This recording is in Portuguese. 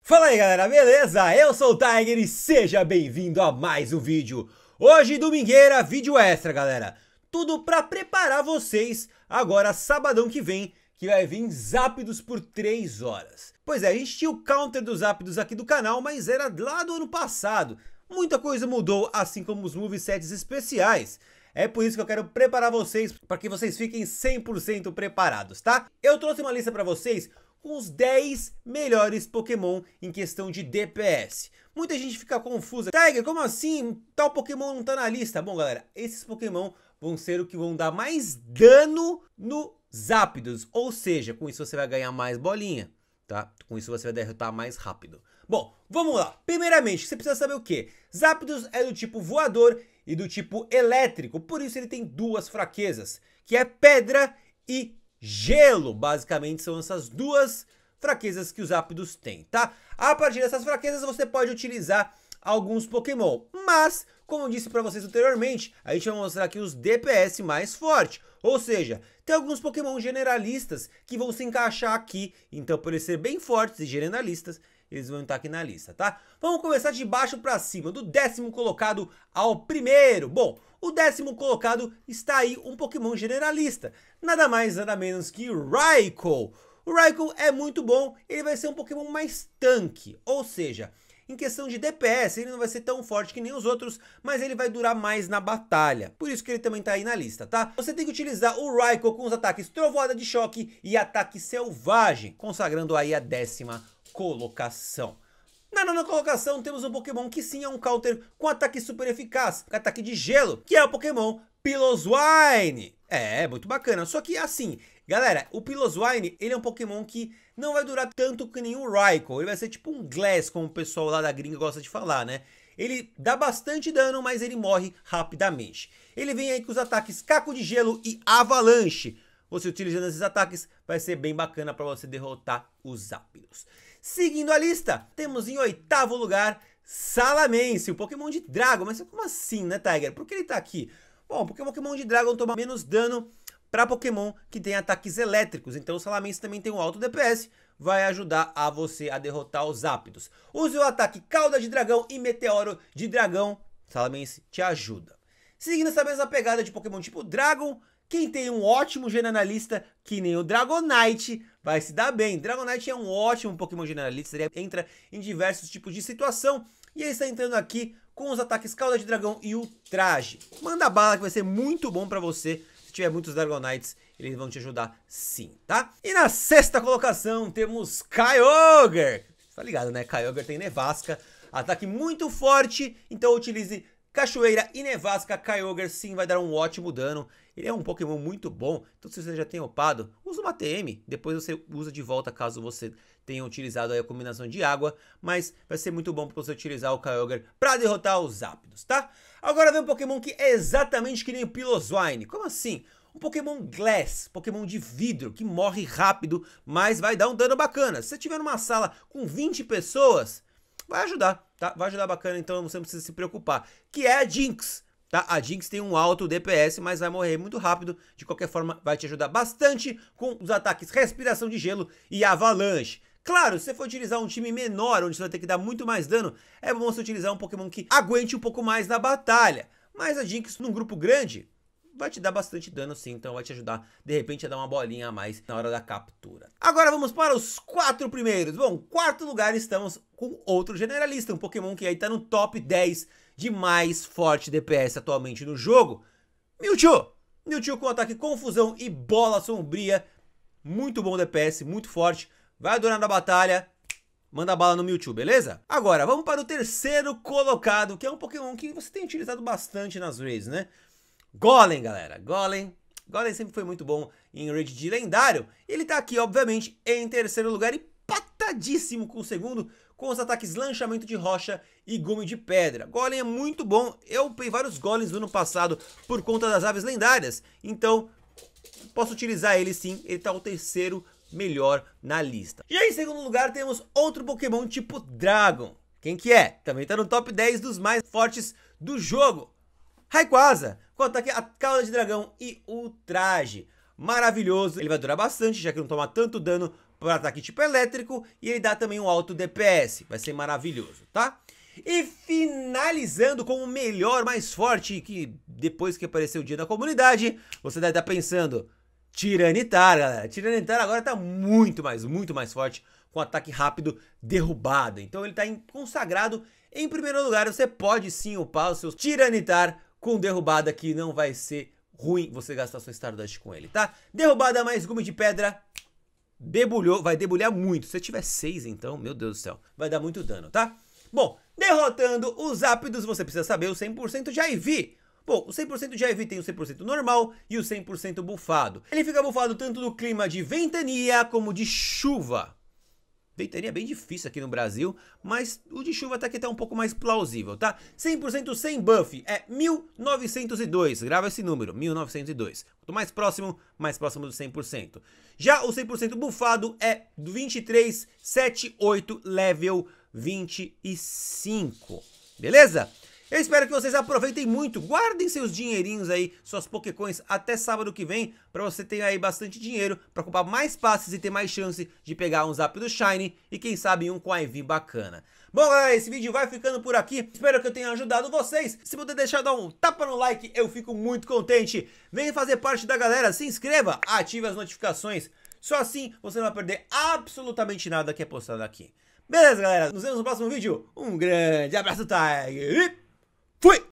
Fala aí galera, beleza? Eu sou o Tiger e seja bem-vindo a mais um vídeo. Hoje, domingueira, vídeo extra, galera. Tudo pra preparar vocês agora, sabadão que vem, que vai vir Zapdos por 3 horas. Pois é, a gente tinha o counter dos Zapdos aqui do canal, mas era lá do ano passado muita coisa mudou, assim como os movesets especiais. É por isso que eu quero preparar vocês, para que vocês fiquem 100% preparados, tá? Eu trouxe uma lista para vocês com os 10 melhores Pokémon em questão de DPS. Muita gente fica confusa. Tiger, como assim? Tal Pokémon não tá na lista. Bom, galera, esses Pokémon vão ser o que vão dar mais dano no Zapdos. Ou seja, com isso você vai ganhar mais bolinha tá? Com isso você vai derrotar mais rápido. Bom, vamos lá. Primeiramente, você precisa saber o que? Zapdos é do tipo voador e do tipo elétrico, por isso ele tem duas fraquezas, que é pedra e gelo. Basicamente são essas duas fraquezas que os Zapdos têm, tá? A partir dessas fraquezas você pode utilizar alguns Pokémon. Mas, como eu disse para vocês anteriormente, a gente vai mostrar aqui os DPS mais fortes. Ou seja, tem alguns Pokémon generalistas que vão se encaixar aqui. Então, por eles serem bem fortes e generalistas, eles vão estar aqui na lista, tá? Vamos começar de baixo para cima, do décimo colocado ao primeiro. Bom, o décimo colocado está aí um Pokémon generalista, nada mais nada menos que Raikou. O Raikou é muito bom, ele vai ser um Pokémon mais tanque, ou seja, em questão de DPS, ele não vai ser tão forte que nem os outros, mas ele vai durar mais na batalha. Por isso que ele também tá aí na lista, tá? Você tem que utilizar o Raikou com os ataques Trovoada de Choque e Ataque Selvagem, consagrando aí a décima colocação. Na nona colocação temos um Pokémon que sim é um counter com ataque super eficaz, ataque de gelo, que é o Pokémon Piloswine. É, muito bacana. Só que assim, Galera, o Piloswine, ele é um Pokémon que não vai durar tanto que nenhum Raikou. Ele vai ser tipo um Glass, como o pessoal lá da gringa gosta de falar, né? Ele dá bastante dano, mas ele morre rapidamente. Ele vem aí com os ataques Caco de Gelo e Avalanche. Você utilizando esses ataques vai ser bem bacana para você derrotar os Zapdos. Seguindo a lista, temos em oitavo lugar Salamence, o Pokémon de Dragon. Mas como assim, né, Tiger? Por que ele tá aqui? Bom, porque o Pokémon de Dragon toma menos dano para Pokémon que tem ataques elétricos. Então o Salamence também tem um alto DPS, vai ajudar a você a derrotar os Zapdos. Use o ataque Cauda de Dragão e Meteoro de Dragão, Salamence te ajuda. Seguindo essa mesma pegada de Pokémon tipo Dragon, quem tem um ótimo generalista, que nem o Dragonite, vai se dar bem. Dragonite é um ótimo Pokémon generalista, ele entra em diversos tipos de situação. E ele está entrando aqui com os ataques Cauda de Dragão e o Traje. Manda bala que vai ser muito bom para você se tiver muitos Dragonite, eles vão te ajudar sim, tá? E na sexta colocação temos Kyogre. Tá ligado, né? Kyogre tem nevasca ataque muito forte, então utilize Cachoeira e Nevasca, Kyogre sim vai dar um ótimo dano. Ele é um Pokémon muito bom, então se você já tem Opado, usa uma TM. Depois você usa de volta caso você tenha utilizado a combinação de água. Mas vai ser muito bom para você utilizar o Kyogre para derrotar os Zapdos, tá? Agora vem um Pokémon que é exatamente que nem o Piloswine. Como assim? um Pokémon Glass, Pokémon de vidro, que morre rápido, mas vai dar um dano bacana. Se você tiver numa sala com 20 pessoas, vai ajudar tá? Vai ajudar bacana, então você não precisa se preocupar. Que é a Jinx, tá? A Jinx tem um alto DPS, mas vai morrer muito rápido. De qualquer forma, vai te ajudar bastante com os ataques Respiração de Gelo e Avalanche. Claro, se você for utilizar um time menor, onde você vai ter que dar muito mais dano, é bom você utilizar um Pokémon que aguente um pouco mais na batalha. Mas a Jinx num grupo grande vai te dar bastante dano sim, então vai te ajudar de repente a dar uma bolinha a mais na hora da captura. Agora vamos para os quatro primeiros. Bom, quarto lugar estamos com outro generalista, um Pokémon que aí tá no top 10 de mais forte DPS atualmente no jogo, Mewtwo. Mewtwo com ataque confusão e bola sombria, muito bom DPS, muito forte, vai adorando a batalha, manda bala no Mewtwo, beleza? Agora, vamos para o terceiro colocado, que é um Pokémon que você tem utilizado bastante nas raids, né? Golem, galera. Golem. Golem sempre foi muito bom em raid de lendário. Ele tá aqui, obviamente, em terceiro lugar e patadíssimo com o segundo, com os ataques Lanchamento de Rocha e Gume de Pedra. Golem é muito bom. Eu upei vários Golems no ano passado por conta das aves lendárias. Então, posso utilizar ele sim. Ele tá o terceiro melhor na lista. E aí, em segundo lugar, temos outro Pokémon tipo Dragon. Quem que é? Também tá no top 10 dos mais fortes do jogo. Rayquaza, com ataque a cauda de dragão e o traje. Maravilhoso, ele vai durar bastante, já que não toma tanto dano por ataque tipo elétrico. E ele dá também um alto DPS, vai ser maravilhoso, tá? E finalizando com o melhor, mais forte, que depois que apareceu o dia da comunidade, você deve estar tá pensando, Tiranitar, galera. Tiranitar agora está muito mais, muito mais forte, com ataque rápido derrubado. Então ele está consagrado em primeiro lugar. Você pode sim upar os seus Tiranitar com derrubada que não vai ser ruim você gastar sua Stardust com ele, tá? Derrubada mais gume de pedra, debulhou, vai debulhar muito. Se tiver 6 então, meu Deus do céu, vai dar muito dano, tá? Bom, derrotando os ápidos, você precisa saber o 100% de IV. Bom, o 100% de IV tem o 100% normal e o 100% bufado. Ele fica bufado tanto do clima de ventania como de chuva feitaria é bem difícil aqui no Brasil, mas o de chuva tá até que tá um pouco mais plausível, tá? 100% sem buff é 1902, grava esse número, 1902. Quanto mais próximo, mais próximo do 100%. Já o 100% bufado é 2378 level 25, beleza? Eu espero que vocês aproveitem muito, guardem seus dinheirinhos aí, suas Pokécoins até sábado que vem, para você ter aí bastante dinheiro para comprar mais passes e ter mais chance de pegar um Zap do Shine e quem sabe um com a bacana. Bom, galera, esse vídeo vai ficando por aqui. Espero que eu tenha ajudado vocês. Se puder deixar dar um tapa no like, eu fico muito contente. Venha fazer parte da galera, se inscreva, ative as notificações. Só assim você não vai perder absolutamente nada que é postado aqui. Beleza, galera? Nos vemos no próximo vídeo. Um grande abraço, Tiger! Fui!